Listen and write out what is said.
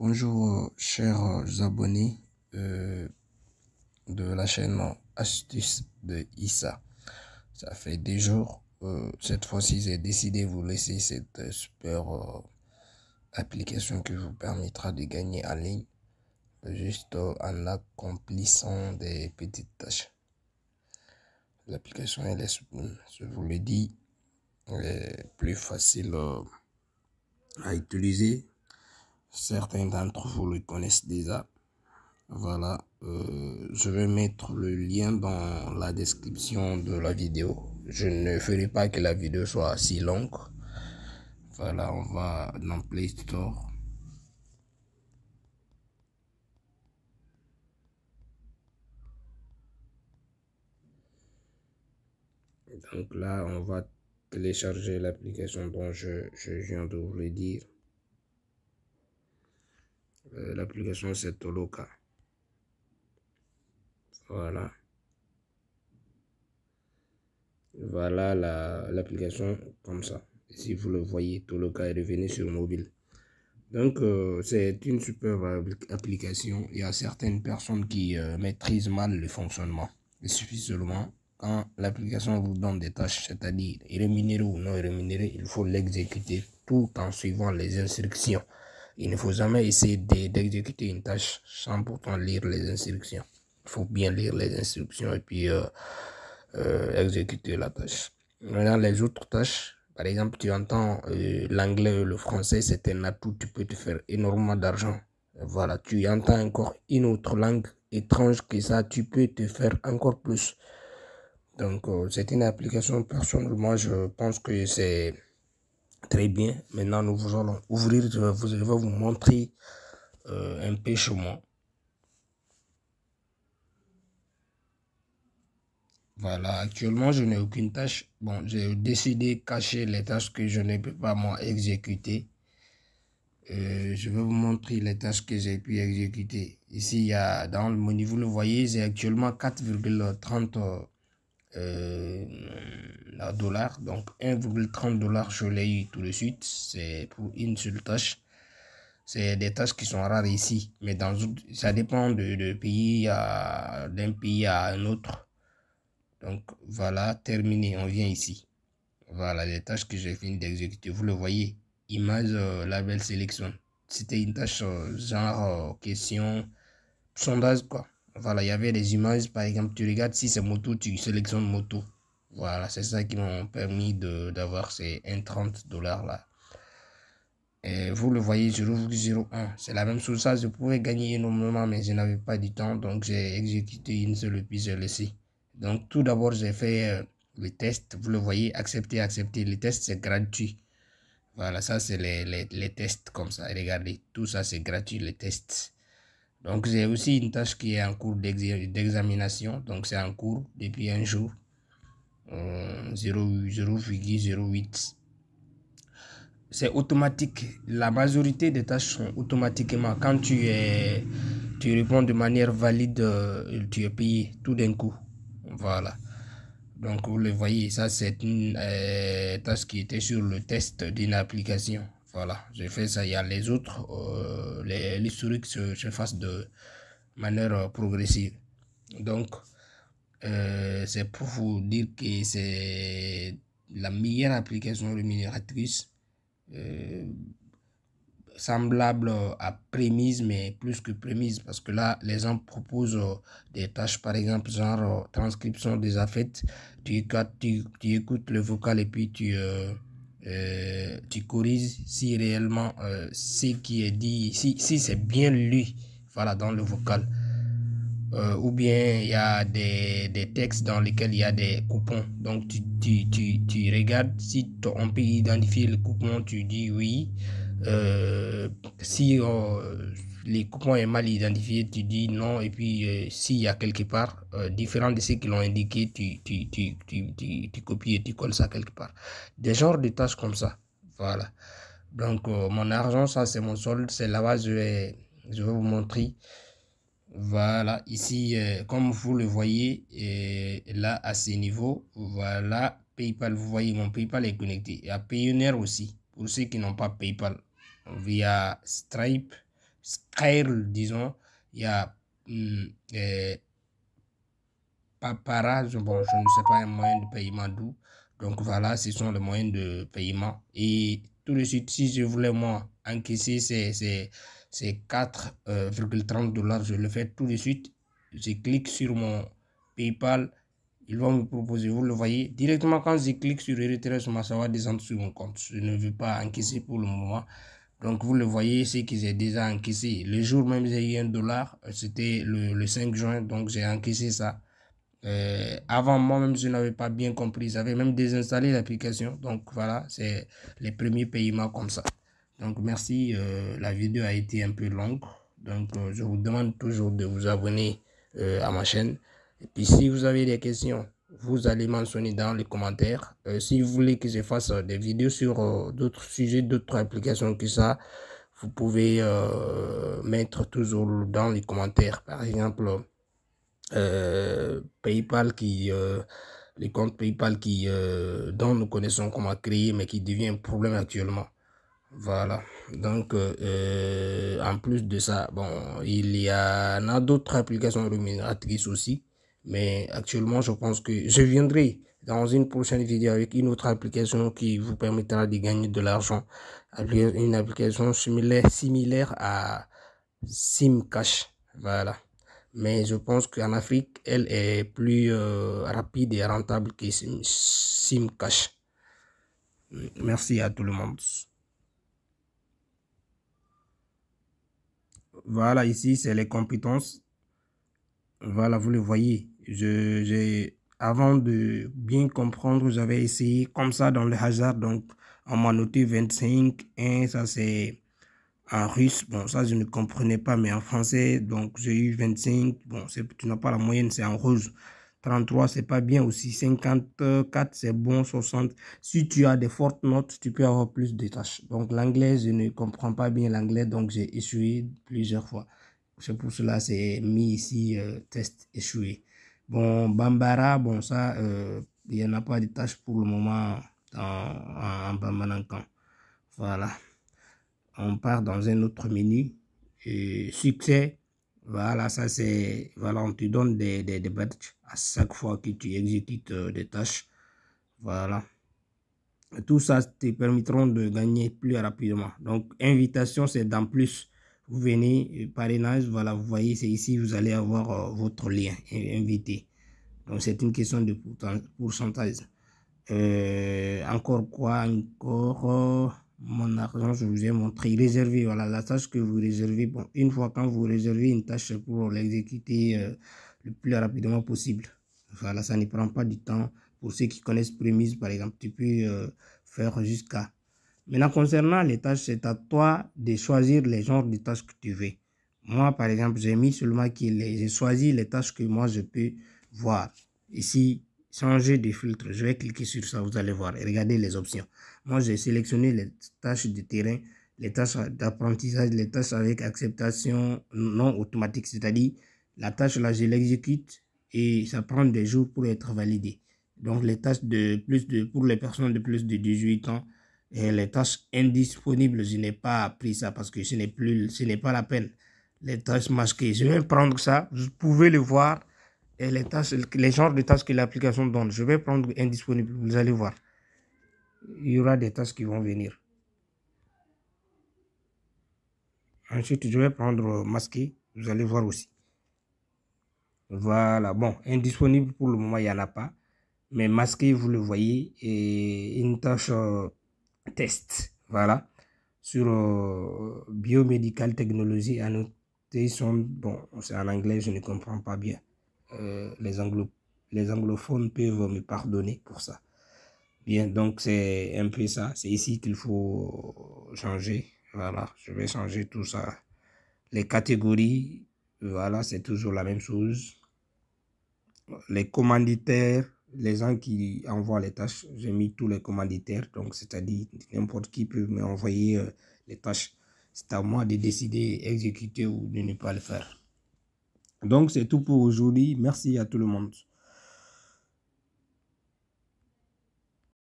Bonjour euh, chers euh, abonnés euh, de la chaîne Astuce de Issa. Ça fait des jours. cette fois-ci, j'ai décidé de vous laisser cette super application qui vous permettra de gagner en ligne juste en accomplissant des petites tâches. L'application, est, je vous le dis, est plus facile à utiliser Certains d'entre vous le connaissent déjà. Voilà, euh, je vais mettre le lien dans la description de la vidéo. Je ne ferai pas que la vidéo soit si longue. Voilà, on va dans Play Store. Donc là, on va télécharger l'application dont je, je viens de vous le dire. Euh, l'application c'est Toloka. Voilà. Voilà l'application comme ça. Si vous le voyez, Toloka est revenu sur mobile. Donc, euh, c'est une super application. Il y a certaines personnes qui euh, maîtrisent mal le fonctionnement. Il suffit seulement quand l'application vous donne des tâches, c'est-à-dire il ou non il est il faut l'exécuter tout en suivant les instructions. Il ne faut jamais essayer d'exécuter une tâche sans pourtant lire les instructions. Il faut bien lire les instructions et puis euh, euh, exécuter la tâche. Maintenant, les autres tâches, par exemple, tu entends euh, l'anglais l'anglais, le français, c'est un atout, tu peux te faire énormément d'argent. Voilà, tu entends encore une autre langue étrange que ça, tu peux te faire encore plus. Donc, c'est une application Moi, je pense que c'est Très bien. Maintenant, nous vous allons ouvrir. Je vais vous, montrer euh, un peu Voilà, actuellement, je n'ai aucune tâche. Bon, j'ai décidé de cacher les tâches que je n'ai pas moi exécuter. Euh, je vais vous montrer les tâches que j'ai pu exécuter. Ici, il y a, dans le menu, vous le voyez, j'ai actuellement 4,30 euh, la dollar. Donc 1,30 dollars, je l'ai eu tout de suite. C'est pour une seule tâche. C'est des tâches qui sont rares ici. Mais dans ça dépend de, pays à d'un pays à un autre. Donc voilà, terminé. On vient ici. Voilà les tâches que j'ai fini d'exécuter. Vous le voyez. Image, euh, label, sélection. C'était une tâche euh, genre question sondage quoi. Voilà, il y avait des images, par exemple, tu regardes si c'est moto, tu sélectionnes moto. Voilà, c'est ça qui m'a permis d'avoir ces 1,30 dollars là. Et vous le voyez, 0,01. C'est la même chose, ça, je pouvais gagner énormément, mais je n'avais pas du temps, donc j'ai exécuté une seule puis j'ai Donc tout d'abord, j'ai fait euh, le test, vous le voyez, accepter, accepter. Le test, c'est gratuit. Voilà, ça, c'est les, tests comme ça. regardez, tout ça, c'est gratuit, les tests. Donc j'ai aussi une tâche qui est en cours d'examination. Donc c'est en cours depuis un jour. Euh, 0,08. C'est automatique. La majorité des tâches sont automatiquement. Quand tu, tu réponds de manière valide, euh, tu es payé tout d'un coup. Voilà. Donc vous le voyez, ça c'est une euh, tâche qui était sur le test d'une application. Voilà, j'ai fait ça. Il y a les autres, euh, l'historique se, se fasse de manière euh, progressive. Donc, euh, c'est pour vous dire que c'est la meilleure application rémunératrice, semblable à Prémise, mais plus que Prémise, parce que là, les gens proposent des tâches, par exemple, genre transcription des affaires tu, tu, tu écoutes le vocal et puis tu... Euh, tu corriges si réellement euh, ce qui est dit, si, si c'est bien lu, voilà, dans le vocal. Euh, ou bien il y a des, des, textes dans lesquels il y a des coupons. Donc tu, tu, tu, tu regardes si on peut identifier le coupon, tu dis oui. Euh, si euh, les coupons est mal identifié, tu dis non. Et puis, euh, s'il y a quelque part, différent de ceux qui l'ont indiqué, tu, tu, tu, tu, copies et tu colles ça quelque part. Des genres de tâches comme ça. Voilà. Donc, mon argent, ça, c'est mon solde. C'est là-bas, je vais, vous montrer. Voilà, ici, comme vous le voyez, là, à ce niveau, voilà, PayPal, vous voyez, mon PayPal est connecté. Il y a Payoneer aussi, pour ceux qui n'ont pas PayPal via Stripe, square disons, il y a hmm, eh, Papara, je ne sais pas un moyen de paiement d'où. Donc voilà, ce sont les moyens de paiement. Et tout de suite, si je voulais moi encaisser ces, 4,30 euh, dollars, je le fais tout de suite. Je clique sur mon PayPal. Ils vont me proposer, vous le voyez, directement quand je clique sur le retrait, ça va descendre sur mon compte. Je ne veux pas encaisser pour le moment. Donc vous le voyez ici qu'ils ont déjà encaissé. Le jour même j'ai eu un dollar, c'était le, 5 juin, donc j'ai encaissé ça. Euh, avant moi-même, je n'avais pas bien compris. J'avais même désinstallé l'application. Donc voilà, c'est les premiers paiements comme ça. Donc merci, euh, la vidéo a été un peu longue. Donc euh, je vous demande toujours de vous abonner à ma chaîne. Et puis si vous avez des questions, vous allez mentionner dans les commentaires. Euh, si vous voulez que je fasse euh, des vidéos sur euh, d'autres sujets, d'autres applications que ça, vous pouvez mettre toujours dans les commentaires. Par exemple, PayPal qui les comptes PayPal qui, dont nous connaissons comment créer, mais qui devient un problème actuellement. Voilà. Donc, en plus de ça, bon, il y a, d'autres applications rémunératrices aussi. Mais actuellement, je pense que je viendrai dans une prochaine vidéo avec une autre application qui vous permettra de gagner de l'argent. Une application similaire, similaire à SimCash. Voilà. Mais je pense qu'en Afrique, elle est plus euh, rapide et rentable que SimCash. Merci à tout le monde. Voilà, ici, c'est les compétences. Voilà, vous le voyez. Je, avant de bien comprendre, j'avais essayé comme ça dans le hasard. Donc, on m'a noté 25. 1 ça c'est en russe. Bon, ça je ne comprenais pas, mais en français, donc j'ai eu 25. Bon, tu n'as pas la moyenne, c'est en rose. 33, c'est pas bien aussi. 54, c'est bon. 60. Si tu as des fortes notes, tu peux avoir plus de tâches. Donc, l'anglais, je ne comprends pas bien l'anglais, donc j'ai échoué plusieurs fois. C'est pour cela c'est mis ici euh, test échoué. Bon, Bambara, bon, ça, euh, il n'y en a pas de tâches pour le moment en, en, Voilà. On part dans un autre menu. Et succès. Voilà, ça c'est. Voilà, on te donne des, des, badges à chaque fois que tu exécutes euh, des tâches. Voilà. Tout ça te permettront de gagner plus rapidement. Donc, invitation, c'est dans plus. Vous venez, euh, parrainage, voilà, vous voyez, c'est ici, vous allez avoir euh, votre lien invité. Donc, c'est une question de pourcentage. Euh, encore quoi Encore mon argent, je vous ai montré, réservé, voilà, la tâche que vous réservez. Bon, une fois quand vous réservez une tâche pour l'exécuter le plus rapidement possible. Voilà, ça ne prend pas du temps. Pour ceux qui connaissent prémise par exemple, tu peux faire jusqu'à Maintenant, concernant les tâches, c'est à toi de choisir les genres de tâches que tu veux. Moi, par exemple, j'ai mis seulement que j'ai choisi les tâches que moi je peux voir. Ici, changer de filtre. Je vais cliquer sur ça, vous allez voir. Et regardez les options. Moi, j'ai sélectionné les tâches de terrain, les tâches d'apprentissage, les tâches avec acceptation non automatique, c'est-à-dire la tâche là, je l'exécute et ça prend des jours pour être validé. Donc, les tâches de plus de, pour les personnes de plus de 18 ans, et les tâches indisponibles, je n'ai pas pris ça parce que ce n'est plus, ce n'est pas la peine. Les tâches masquées, je vais prendre ça. Vous pouvez le voir. Et les tâches, les genres de tâches que l'application donne. Je vais prendre indisponible. Vous allez voir. Il y aura des tâches qui vont venir. Ensuite, je vais prendre masqué. Vous allez voir aussi. Voilà. Bon, indisponible pour le moment, il n'y en a pas. Mais masqué, vous le voyez. Et une tâche. Euh, Test. Voilà. Sur euh, biomédical technologie, à noter, sont, bon, c'est en anglais, je ne comprends pas bien. Euh, les, les anglophones peuvent me pardonner pour ça. Bien, donc c'est un peu ça. C'est ici qu'il faut changer. Voilà, je vais changer tout ça. Les catégories, voilà, c'est toujours la même chose. Les commanditaires, les gens qui envoient les tâches, j'ai mis tous les commanditaires, donc c'est-à-dire n'importe qui peut m'envoyer euh, les tâches. C'est à moi de décider, exécuter ou de ne pas le faire. Donc c'est tout pour aujourd'hui. Merci à tout le monde.